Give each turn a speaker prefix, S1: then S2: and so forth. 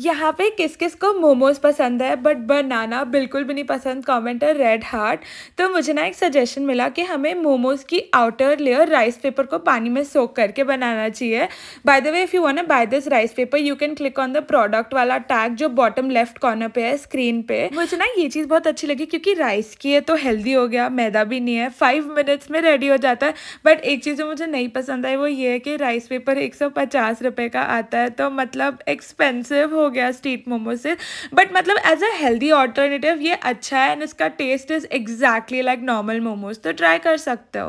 S1: यहाँ पे किस किस को मोमोज पसंद है बट बनाना बिल्कुल भी नहीं पसंद है रेड हार्ट तो मुझे ना एक सजेशन मिला कि हमें मोमोज की आउटर लेयर राइस पेपर को पानी में सोक करके बनाना चाहिए by the way if you want buy this rice paper you can click on the product वाला टैग जो बॉटम लेफ्ट कॉर्नर पे है स्क्रीन पे मुझे ना ये चीज़ बहुत अच्छी लगी क्योंकि राइस की है तो हेल्दी हो गया मैदा भी नहीं है फाइव मिनट्स में रेडी हो जाता है बट एक चीज़ जो मुझे नहीं पसंद आई वो ये है कि राइस पेपर एक सौ पचास रुपये का आता है तो मतलब एक्सपेंसिव हो गया स्ट्रीट मोमो से बट मतलब एज अ हेल्दी ऑल्टरनेटिव ये अच्छा है एंड इसका taste is exactly like normal momos तो ट्राई कर सकते हो